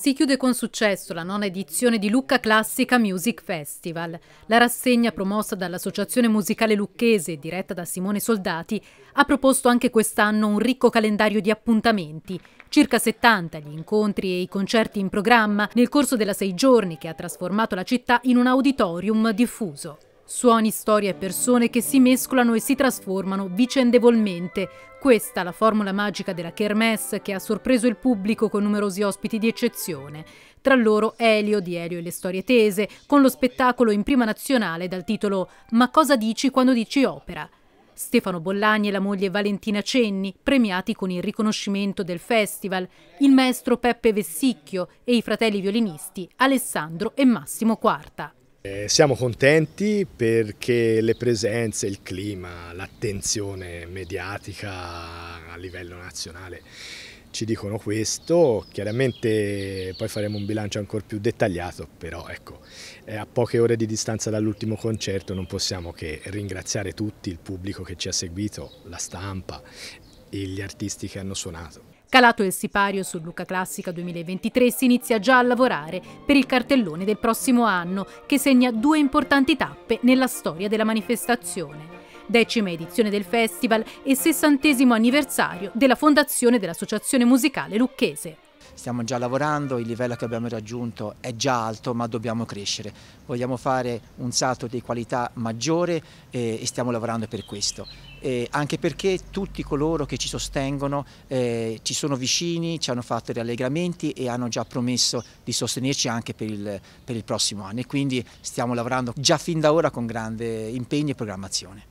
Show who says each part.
Speaker 1: Si chiude con successo la nona edizione di Lucca Classica Music Festival. La rassegna promossa dall'Associazione Musicale Lucchese e diretta da Simone Soldati ha proposto anche quest'anno un ricco calendario di appuntamenti, circa 70 gli incontri e i concerti in programma nel corso della sei giorni che ha trasformato la città in un auditorium diffuso. Suoni, storie e persone che si mescolano e si trasformano vicendevolmente. Questa la formula magica della Kermesse che ha sorpreso il pubblico con numerosi ospiti di eccezione. Tra loro Elio di Elio e le storie tese, con lo spettacolo in prima nazionale dal titolo Ma cosa dici quando dici opera? Stefano Bollani e la moglie Valentina Cenni, premiati con il riconoscimento del festival, il maestro Peppe Vessicchio e i fratelli violinisti Alessandro e Massimo Quarta.
Speaker 2: Eh, siamo contenti perché le presenze, il clima, l'attenzione mediatica a livello nazionale ci dicono questo, chiaramente poi faremo un bilancio ancora più dettagliato, però ecco, eh, a poche ore di distanza dall'ultimo concerto non possiamo che ringraziare tutti, il pubblico che ci ha seguito, la stampa e gli artisti che hanno suonato.
Speaker 1: Calato il sipario su Luca Classica 2023 si inizia già a lavorare per il cartellone del prossimo anno che segna due importanti tappe nella storia della manifestazione. Decima edizione del festival e sessantesimo anniversario della fondazione dell'Associazione Musicale Lucchese.
Speaker 3: Stiamo già lavorando, il livello che abbiamo raggiunto è già alto ma dobbiamo crescere. Vogliamo fare un salto di qualità maggiore eh, e stiamo lavorando per questo. Eh, anche perché tutti coloro che ci sostengono eh, ci sono vicini, ci hanno fatto rallegramenti e hanno già promesso di sostenerci anche per il, per il prossimo anno e quindi stiamo lavorando già fin da ora con grande impegno e programmazione.